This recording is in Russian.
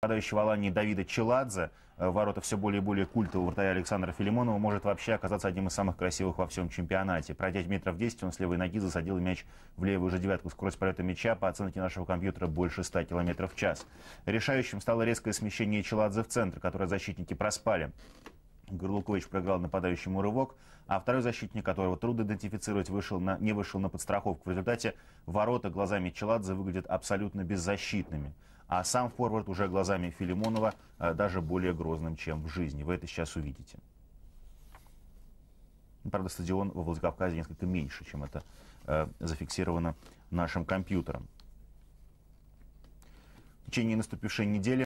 Нападающего Алании Давида Челадзе, э, ворота все более и более культового вратаря Александра Филимонова, может вообще оказаться одним из самых красивых во всем чемпионате. Пройдя метров 10, он с левой ноги засадил мяч в левую же девятку. Скорость полета мяча по оценке нашего компьютера больше 100 км в час. Решающим стало резкое смещение Челадзе в центр, которое защитники проспали. Горлукович проиграл нападающему рывок, а второй защитник, которого трудно идентифицировать, вышел на, не вышел на подстраховку. В результате ворота глазами Челадзе выглядят абсолютно беззащитными а сам форвард уже глазами Филимонова а, даже более грозным, чем в жизни. Вы это сейчас увидите. Правда, стадион во Владикавказе несколько меньше, чем это э, зафиксировано нашим компьютером. В течение наступившей недели